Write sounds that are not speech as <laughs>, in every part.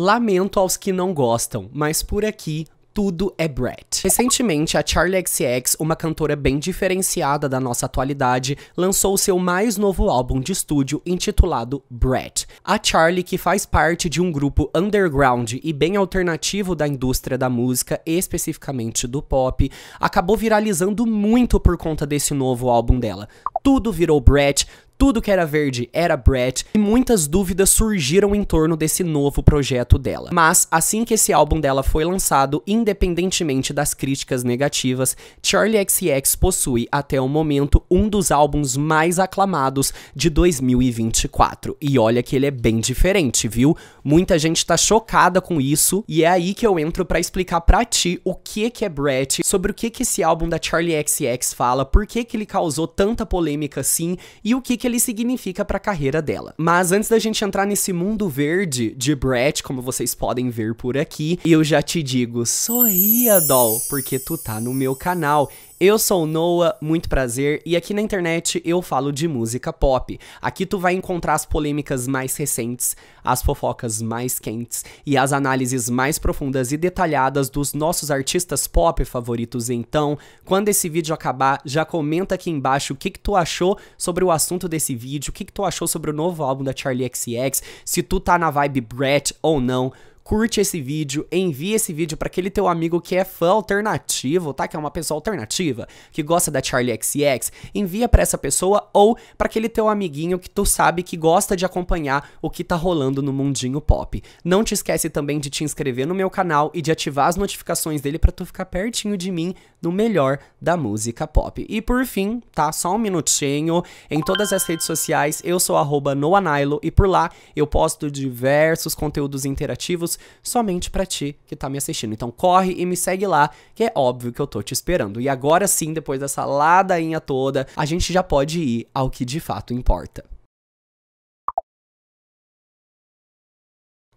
Lamento aos que não gostam, mas por aqui tudo é Brett. Recentemente, a Charlie XCX, uma cantora bem diferenciada da nossa atualidade, lançou seu mais novo álbum de estúdio intitulado Brett. A Charlie, que faz parte de um grupo underground e bem alternativo da indústria da música, especificamente do pop, acabou viralizando muito por conta desse novo álbum dela. Tudo virou Brett, tudo que era verde era Brett, e muitas dúvidas surgiram em torno desse novo projeto dela. Mas, assim que esse álbum dela foi lançado, independentemente das críticas negativas, Charlie XX possui, até o momento, um dos álbuns mais aclamados de 2024. E olha que ele é bem diferente, viu? Muita gente tá chocada com isso, e é aí que eu entro para explicar pra ti o que que é Brett, sobre o que que esse álbum da Charlie XX fala, por que que ele causou tanta polêmica assim, e o que que ele ele significa para a carreira dela. Mas antes da gente entrar nesse mundo verde de Brett, como vocês podem ver por aqui, eu já te digo, sorria, doll, porque tu tá no meu canal eu sou o Noah, muito prazer, e aqui na internet eu falo de música pop. Aqui tu vai encontrar as polêmicas mais recentes, as fofocas mais quentes e as análises mais profundas e detalhadas dos nossos artistas pop favoritos. Então, quando esse vídeo acabar, já comenta aqui embaixo o que, que tu achou sobre o assunto desse vídeo, o que, que tu achou sobre o novo álbum da Charlie XX, se tu tá na vibe Brett ou não curte esse vídeo, envia esse vídeo para aquele teu amigo que é fã alternativo, tá? Que é uma pessoa alternativa, que gosta da Charlie XX, envia para essa pessoa ou para aquele teu amiguinho que tu sabe que gosta de acompanhar o que tá rolando no mundinho pop. Não te esquece também de te inscrever no meu canal e de ativar as notificações dele para tu ficar pertinho de mim no melhor da música pop. E por fim, tá? Só um minutinho, em todas as redes sociais eu sou @noanailo e por lá eu posto diversos conteúdos interativos conteúdos somente para ti que tá me assistindo. Então corre e me segue lá, que é óbvio que eu tô te esperando. E agora sim, depois dessa ladainha toda, a gente já pode ir ao que de fato importa.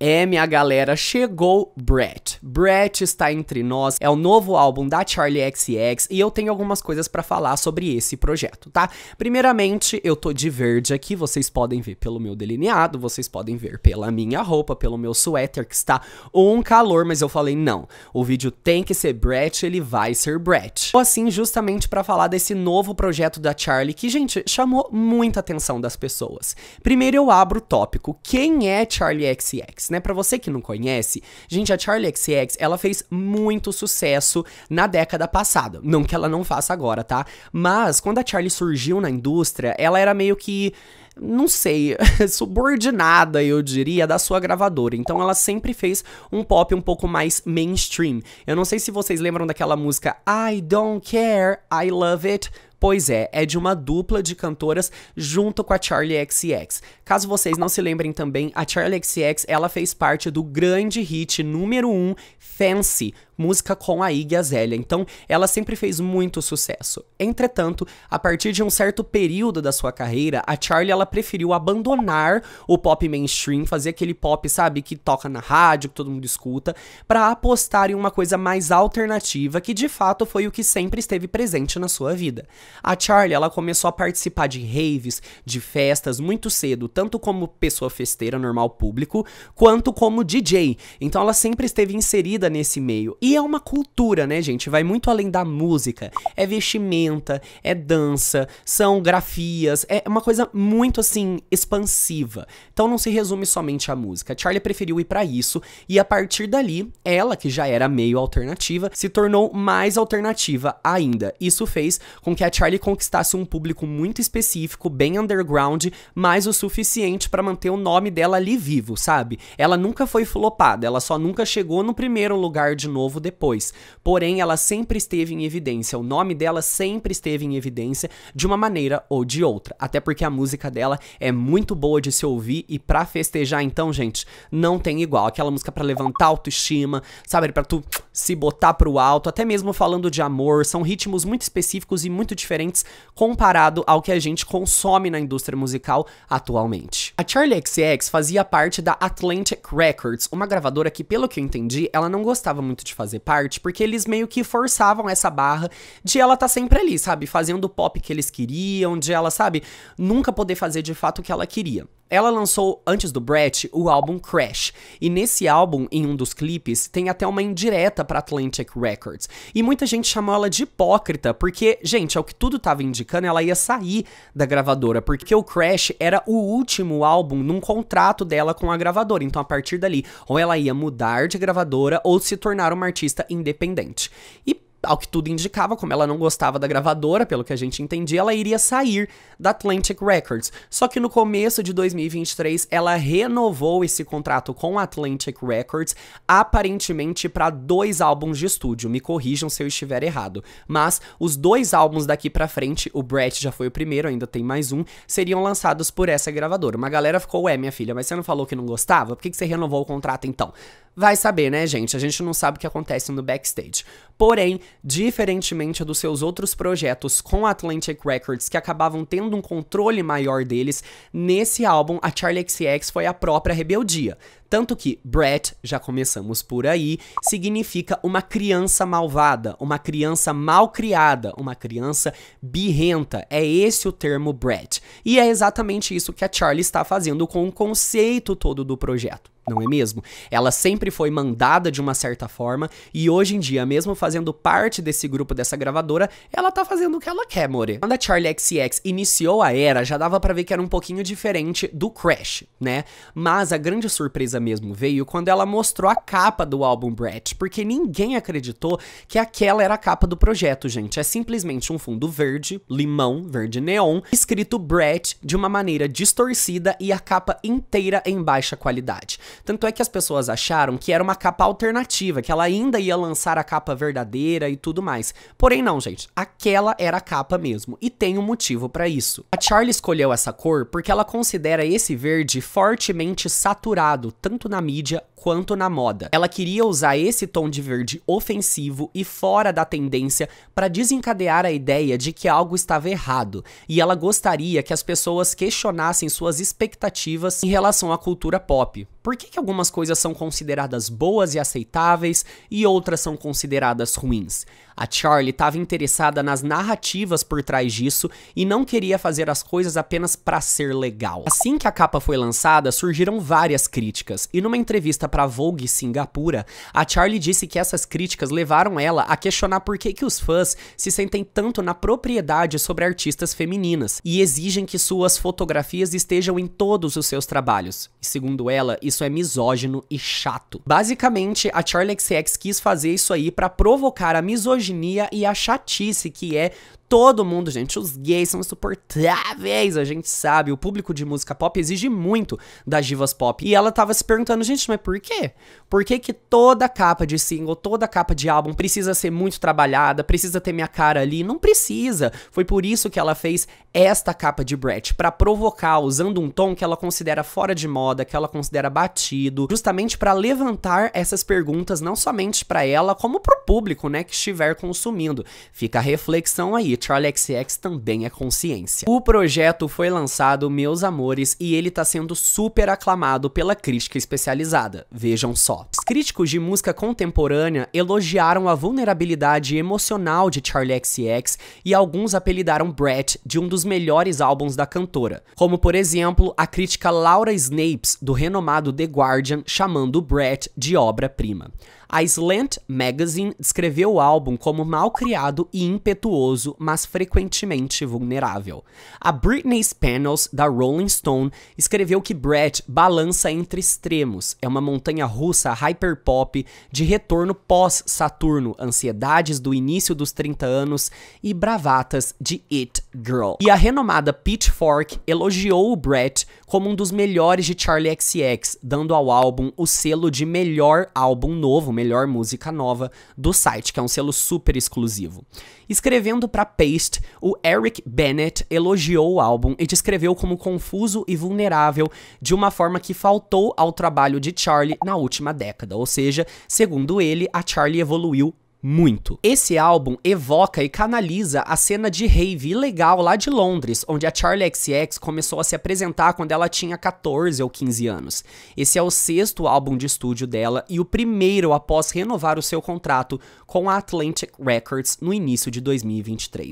É, minha galera, chegou Brett. Brett está entre nós, é o novo álbum da Charlie XX e eu tenho algumas coisas para falar sobre esse projeto, tá? Primeiramente, eu tô de verde aqui, vocês podem ver pelo meu delineado, vocês podem ver pela minha roupa, pelo meu suéter que está um calor, mas eu falei não, o vídeo tem que ser Brett, ele vai ser Brett. Ou assim, justamente para falar desse novo projeto da Charlie que, gente, chamou muita atenção das pessoas. Primeiro eu abro o tópico, quem é Charlie XX? né? Para você que não conhece, gente, a Charlie XCX, ela fez muito sucesso na década passada. Não que ela não faça agora, tá? Mas quando a Charlie surgiu na indústria, ela era meio que não sei, <laughs> subordinada, eu diria, da sua gravadora. Então ela sempre fez um pop um pouco mais mainstream. Eu não sei se vocês lembram daquela música I Don't Care, I Love It. Pois é, é de uma dupla de cantoras junto com a Charlie XCX. Caso vocês não se lembrem também, a Charlie XCX, ela fez parte do grande hit número 1, um, Fancy, música com a Iggy Azalea, então ela sempre fez muito sucesso. Entretanto, a partir de um certo período da sua carreira, a Charlie ela preferiu abandonar o pop mainstream, fazer aquele pop, sabe, que toca na rádio, que todo mundo escuta, para apostar em uma coisa mais alternativa, que de fato foi o que sempre esteve presente na sua vida. A Charlie, ela começou a participar de raves, de festas muito cedo, tanto como pessoa festeira normal público, quanto como DJ. Então ela sempre esteve inserida nesse meio e é uma cultura, né, gente? Vai muito além da música. É vestimenta, é dança, são grafias, é uma coisa muito assim expansiva. Então não se resume somente à música. Charlie preferiu ir para isso e a partir dali, ela que já era meio alternativa, se tornou mais alternativa ainda. Isso fez com que a Charlie conquistasse um público muito específico, bem underground, mas o suficiente para manter o nome dela ali vivo, sabe? Ela nunca foi flopada, ela só nunca chegou no primeiro lugar de novo novo depois. Porém, ela sempre esteve em evidência, o nome dela sempre esteve em evidência de uma maneira ou de outra. Até porque a música dela é muito boa de se ouvir e pra festejar, então, gente, não tem igual. Aquela música para levantar autoestima, sabe? Pra tu se botar pro alto, até mesmo falando de amor, são ritmos muito específicos e muito diferentes comparado ao que a gente consome na indústria musical atualmente. A Charlie XX fazia parte da Atlantic Records, uma gravadora que, pelo que eu entendi, ela não gostava muito de fazer fazer parte, porque eles meio que forçavam essa barra de ela tá sempre ali, sabe? Fazendo o pop que eles queriam, de ela, sabe? Nunca poder fazer de fato o que ela queria. Ela lançou, antes do Brett, o álbum Crash. E nesse álbum, em um dos clipes, tem até uma indireta para Atlantic Records. E muita gente chamou ela de hipócrita, porque, gente, ao que tudo tava indicando, ela ia sair da gravadora, porque o Crash era o último álbum num contrato dela com a gravadora. Então, a partir dali, ou ela ia mudar de gravadora ou se tornar uma artista independente. E ao que tudo indicava, como ela não gostava da gravadora, pelo que a gente entendia, ela iria sair da Atlantic Records. Só que no começo de 2023, ela renovou esse contrato com a Atlantic Records, aparentemente para dois álbuns de estúdio. Me corrijam se eu estiver errado. Mas os dois álbuns daqui para frente, o Brett já foi o primeiro, ainda tem mais um, seriam lançados por essa gravadora. Uma galera ficou, ué, minha filha, mas você não falou que não gostava? Por que, que você renovou o contrato então? Vai saber, né, gente? A gente não sabe o que acontece no backstage. Porém, diferentemente dos seus outros projetos com Atlantic Records, que acabavam tendo um controle maior deles, nesse álbum a Charlie XCX foi a própria rebeldia. Tanto que Brett, já começamos por aí, significa uma criança malvada, uma criança mal criada, uma criança birrenta. É esse o termo Brett. E é exatamente isso que a Charlie está fazendo com o conceito todo do projeto não é mesmo? Ela sempre foi mandada de uma certa forma e hoje em dia, mesmo fazendo parte desse grupo dessa gravadora, ela tá fazendo o que ela quer, more. Quando a Charlie XCX iniciou a era, já dava para ver que era um pouquinho diferente do Crash, né? Mas a grande surpresa mesmo veio quando ela mostrou a capa do álbum Brett, porque ninguém acreditou que aquela era a capa do projeto, gente. É simplesmente um fundo verde, limão, verde neon, escrito Brett de uma maneira distorcida e a capa inteira em baixa qualidade. Tanto é que as pessoas acharam que era uma capa alternativa, que ela ainda ia lançar a capa verdadeira e tudo mais. Porém não, gente, aquela era a capa mesmo, e tem um motivo para isso. A Charlie escolheu essa cor porque ela considera esse verde fortemente saturado, tanto na mídia quanto na moda. Ela queria usar esse tom de verde ofensivo e fora da tendência para desencadear a ideia de que algo estava errado, e ela gostaria que as pessoas questionassem suas expectativas em relação à cultura pop. Porque que, que algumas coisas são consideradas boas e aceitáveis e outras são consideradas ruins. A Charlie estava interessada nas narrativas por trás disso e não queria fazer as coisas apenas para ser legal. Assim que a capa foi lançada, surgiram várias críticas, e numa entrevista para Vogue Singapura, a Charlie disse que essas críticas levaram ela a questionar por que, que os fãs se sentem tanto na propriedade sobre artistas femininas e exigem que suas fotografias estejam em todos os seus trabalhos. E segundo ela, isso é misógino e chato. Basicamente, a Charlie XCX quis fazer isso aí para provocar a misoginia e a chatice que é todo mundo, gente. Os gays são insuportáveis, a gente sabe. O público de música pop exige muito das divas pop. E ela tava se perguntando, gente, mas por quê? Por que, que toda capa de single, toda capa de álbum precisa ser muito trabalhada, precisa ter minha cara ali? Não precisa. Foi por isso que ela fez esta capa de Brett, para provocar, usando um tom que ela considera fora de moda, que ela considera batido, justamente para levantar essas perguntas não somente para ela, como pro público, né, que estiver consumindo. Fica a reflexão aí. Charlie XX também é consciência. O projeto foi lançado, meus amores, e ele tá sendo super aclamado pela crítica especializada. Vejam só. Os críticos de música contemporânea elogiaram a vulnerabilidade emocional de Charlie XX e alguns apelidaram Brett de um dos melhores álbuns da cantora, como por exemplo a crítica Laura Snapes do renomado The Guardian chamando Brett de obra-prima. A Slant Magazine descreveu o álbum como mal criado e impetuoso, mas frequentemente vulnerável. A Britney Panels, da Rolling Stone, escreveu que Brett balança entre extremos. É uma montanha russa hyperpop de retorno pós-Saturno, ansiedades do início dos 30 anos e bravatas de It Girl. E a renomada Pitchfork elogiou o Brett como um dos melhores de Charlie XX, dando ao álbum o selo de melhor álbum novo melhor música nova do site, que é um selo super exclusivo. Escrevendo para Paste, o Eric Bennett elogiou o álbum e descreveu como confuso e vulnerável de uma forma que faltou ao trabalho de Charlie na última década, ou seja, segundo ele, a Charlie evoluiu muito. Esse álbum evoca e canaliza a cena de rave ilegal lá de Londres, onde a Charlie XX começou a se apresentar quando ela tinha 14 ou 15 anos. Esse é o sexto álbum de estúdio dela e o primeiro após renovar o seu contrato com a Atlantic Records no início de 2023.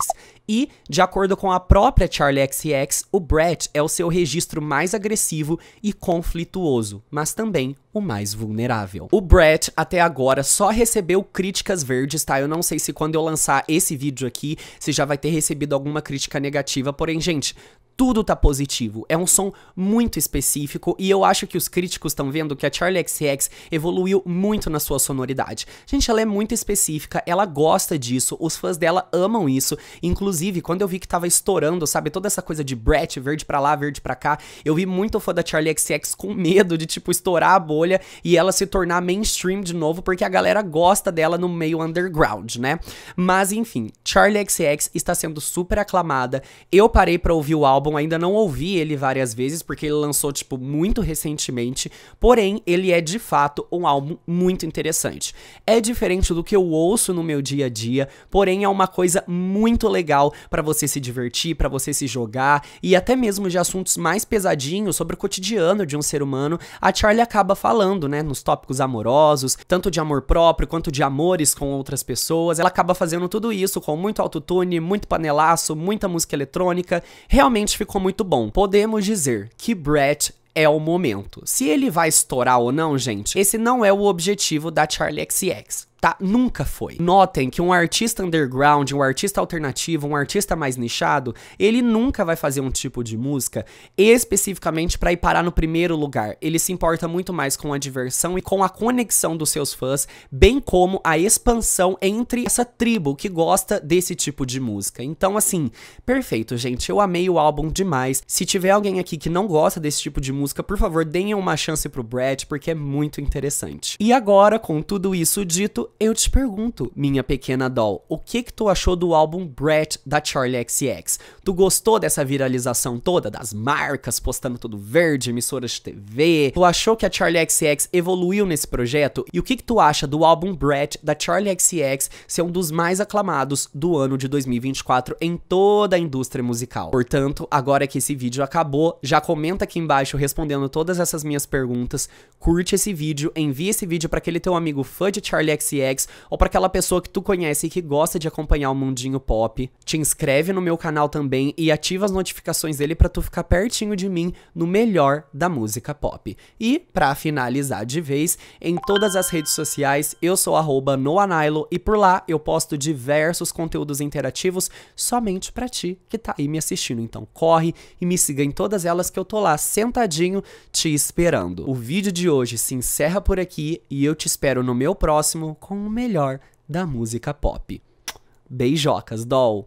E, de acordo com a própria Charlie XX, o Brett é o seu registro mais agressivo e conflituoso, mas também o mais vulnerável. O Brett até agora só recebeu críticas verdes, tá? Eu não sei se quando eu lançar esse vídeo aqui, se já vai ter recebido alguma crítica negativa, porém, gente, tudo tá positivo. É um som muito específico e eu acho que os críticos estão vendo que a Charlie XCX evoluiu muito na sua sonoridade. Gente, ela é muito específica, ela gosta disso, os fãs dela amam isso. Inclusive, quando eu vi que tava estourando, sabe, toda essa coisa de Brett, verde pra lá, verde pra cá, eu vi muito fã da Charlie XCX com medo de, tipo, estourar a bolha e ela se tornar mainstream de novo, porque a galera gosta dela no meio underground, né? Mas enfim, Charlie XCX está sendo super aclamada. Eu parei pra ouvir o álbum álbum, ainda não ouvi ele várias vezes, porque ele lançou, tipo, muito recentemente. Porém, ele é de fato um álbum muito interessante. É diferente do que eu ouço no meu dia a dia, porém é uma coisa muito legal para você se divertir, para você se jogar e até mesmo de assuntos mais pesadinhos sobre o cotidiano de um ser humano. A Charlie acaba falando, né, nos tópicos amorosos, tanto de amor próprio quanto de amores com outras pessoas. Ela acaba fazendo tudo isso com muito autotune, muito panelaço, muita música eletrônica. Realmente realmente ficou muito bom. Podemos dizer que Brett é o momento. Se ele vai estourar ou não, gente, esse não é o objetivo da Charlie XX tá? Nunca foi. Notem que um artista underground, um artista alternativo, um artista mais nichado, ele nunca vai fazer um tipo de música especificamente para ir parar no primeiro lugar. Ele se importa muito mais com a diversão e com a conexão dos seus fãs, bem como a expansão entre essa tribo que gosta desse tipo de música. Então, assim, perfeito, gente. Eu amei o álbum demais. Se tiver alguém aqui que não gosta desse tipo de música, por favor, deem uma chance pro Brad, porque é muito interessante. E agora, com tudo isso dito, eu te pergunto, minha pequena doll, o que que tu achou do álbum Brett da Charlie XX? Tu gostou dessa viralização toda das marcas postando tudo verde, emissoras de TV? Tu achou que a Charlie XX evoluiu nesse projeto? E o que que tu acha do álbum Brett da Charlie XX ser um dos mais aclamados do ano de 2024 em toda a indústria musical? Portanto, agora que esse vídeo acabou, já comenta aqui embaixo respondendo todas essas minhas perguntas, curte esse vídeo, envia esse vídeo para aquele teu amigo fã de Charlie XX drags, ou para aquela pessoa que tu conhece e que gosta de acompanhar o mundinho pop, te inscreve no meu canal também e ativa as notificações dele para tu ficar pertinho de mim no melhor da música pop. E para finalizar de vez, em todas as redes sociais eu sou @noanailo e por lá eu posto diversos conteúdos interativos somente para ti que tá aí me assistindo. Então corre e me siga em todas elas que eu tô lá sentadinho te esperando. O vídeo de hoje se encerra por aqui e eu te espero no meu próximo com com o melhor da música pop. Beijocas, doll!